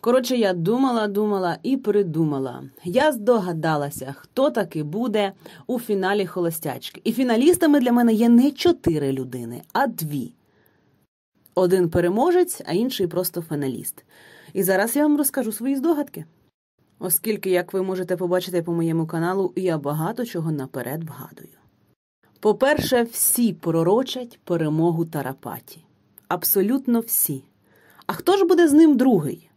Коротше, я думала, думала і придумала. Я здогадалася, хто таки буде у фіналі холостячки. І фіналістами для мене є не чотири людини, а дві. Один переможець, а інший просто фіналіст. І зараз я вам розкажу свої здогадки. Оскільки, як ви можете побачити по моєму каналу, я багато чого наперед вгадую. По-перше, всі пророчать перемогу Тарапаті. Абсолютно всі. А хто ж буде з ним другий?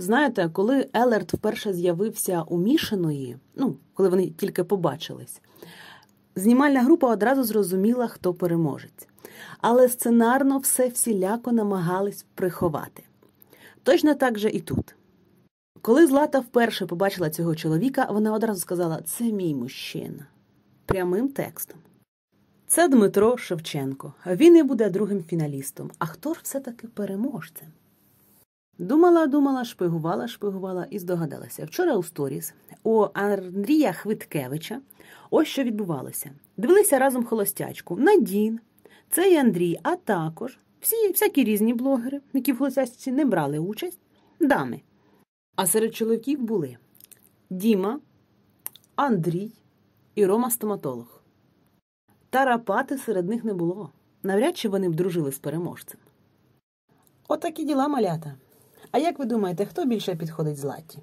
Знаєте, коли Елерт вперше з'явився у Мішиної, ну, коли вони тільки побачились, знімальна група одразу зрозуміла, хто переможець. Але сценарно все всіляко намагались приховати. Точно так же і тут. Коли Злата вперше побачила цього чоловіка, вона одразу сказала: Це мій мужчина прямим текстом. Це Дмитро Шевченко. Він і буде другим фіналістом. А хто ж все таки переможцем? Думала, думала, шпигувала, шпигувала і здогадалася. Вчора у сторіс у Андрія Хвиткевича ось що відбувалося. Дивилися разом холостячку. Надін, цей Андрій, а також всі всякі різні блогери, які в холостячці не брали участь, дами. А серед чоловіків були Діма, Андрій і Рома стоматолог. Тарапати серед них не було. Навряд чи вони б дружили з переможцем. Отакі діла малята. А як ви думаєте, хто більше підходить Златі?